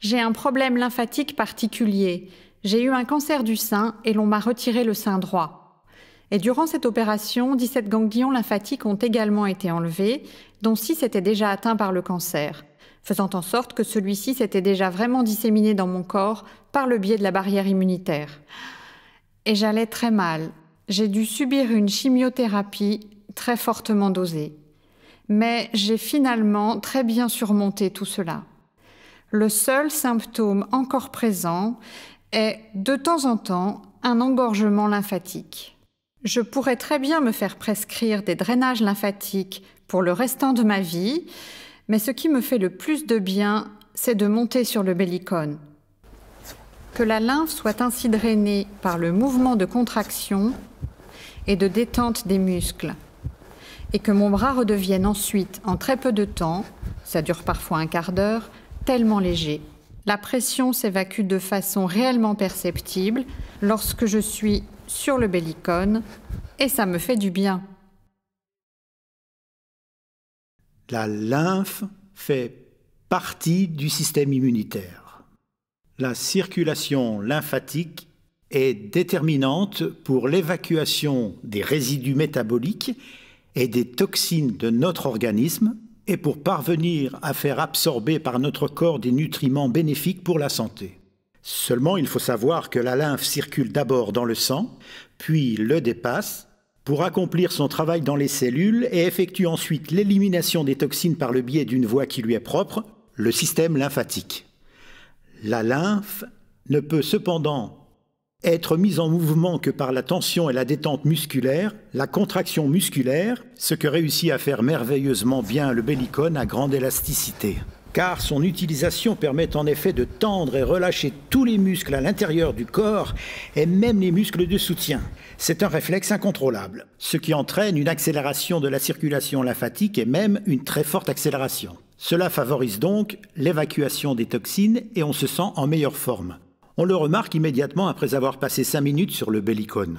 J'ai un problème lymphatique particulier. J'ai eu un cancer du sein et l'on m'a retiré le sein droit. Et durant cette opération, 17 ganglions lymphatiques ont également été enlevés, dont 6 étaient déjà atteints par le cancer, faisant en sorte que celui-ci s'était déjà vraiment disséminé dans mon corps par le biais de la barrière immunitaire. Et j'allais très mal. J'ai dû subir une chimiothérapie très fortement dosée. Mais j'ai finalement très bien surmonté tout cela le seul symptôme encore présent est de temps en temps un engorgement lymphatique. Je pourrais très bien me faire prescrire des drainages lymphatiques pour le restant de ma vie, mais ce qui me fait le plus de bien, c'est de monter sur le bellicone. Que la lymphe soit ainsi drainée par le mouvement de contraction et de détente des muscles, et que mon bras redevienne ensuite, en très peu de temps, ça dure parfois un quart d'heure, tellement léger. La pression s'évacue de façon réellement perceptible lorsque je suis sur le bellicone et ça me fait du bien. La lymphe fait partie du système immunitaire. La circulation lymphatique est déterminante pour l'évacuation des résidus métaboliques et des toxines de notre organisme et pour parvenir à faire absorber par notre corps des nutriments bénéfiques pour la santé. Seulement, il faut savoir que la lymphe circule d'abord dans le sang, puis le dépasse, pour accomplir son travail dans les cellules et effectue ensuite l'élimination des toxines par le biais d'une voie qui lui est propre, le système lymphatique. La lymphe ne peut cependant être mis en mouvement que par la tension et la détente musculaire, la contraction musculaire, ce que réussit à faire merveilleusement bien le bellicone à grande élasticité. Car son utilisation permet en effet de tendre et relâcher tous les muscles à l'intérieur du corps et même les muscles de soutien. C'est un réflexe incontrôlable, ce qui entraîne une accélération de la circulation lymphatique et même une très forte accélération. Cela favorise donc l'évacuation des toxines et on se sent en meilleure forme. On le remarque immédiatement après avoir passé cinq minutes sur le Bellicone.